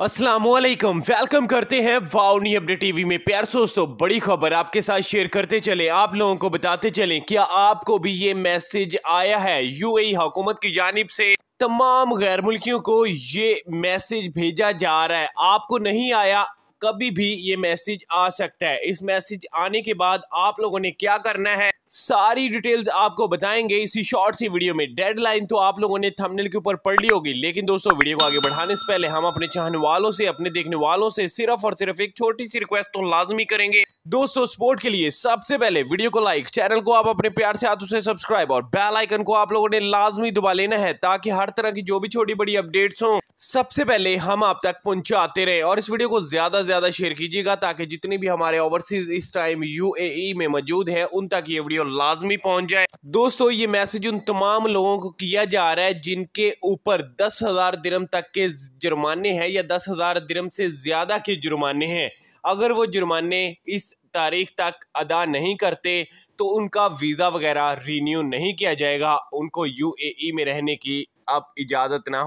Aslam welcome करते हैं वाउनी update TV में प्यार दोस्तों बड़ी खबर आपके साथ शेयर करते चले आप लोगों को बताते चले क्या आपको भी ये मैसेज आया है यूएई हुकूमत की जानब से तमाम गैर मुल्कियों को ये मैसेज भेजा जा रहा है आपको नहीं आया कभी भी ये मैसेज आ सकता है इस मैसेज आने के बाद आप लोगों ने क्या करना है सारी डिटेल्स आपको बताएंगे इसी शॉर्ट सी वीडियो में डेडलाइन तो आप लोगों ने थंबनेल के ऊपर पढ़ ली होगी लेकिन दोस्तों वीडियो को आगे बढ़ाने से पहले हम अपने चाहने वालों से अपने देखने वालों से सिर्फ और सिर्फ एक छोटी सी रिक्वेस्ट तो लाजमी करेंगे दोस्तों सपोर्ट के लिए सबसे पहले वीडियो को लाइक चैनल को आप अपने प्यार से हाथों से सब्सक्राइब और बेल आइकन को आप लोगों ने लाजमी दबा लेना है ताकि हर तरह की जो भी छोटी बड़ी अपडेट्स हो सबसे पहले हम आप तक पहुंचाते रहे और इस वीडियो को ज्यादा से ज्यादा शेयर कीजिएगा ताकि जितने भी हमारे ओवरसीज इस टाइम यूएई e में मौजूद है उन तक ये वीडियो वीडियो लाजमी पहुंच जाए दोस्तों ये मैसेज उन तमाम लोगों को किया जा रहा है जिनके ऊपर दस हज़ार दिरम तक के जुर्माने हैं या दस हज़ार दिरम से ज़्यादा के जुर्माने हैं अगर वो जुर्माने इस तारीख तक अदा नहीं करते तो उनका वीज़ा वगैरह रीन्यू नहीं किया जाएगा उनको यूएई e में रहने की अब इजाज़त ना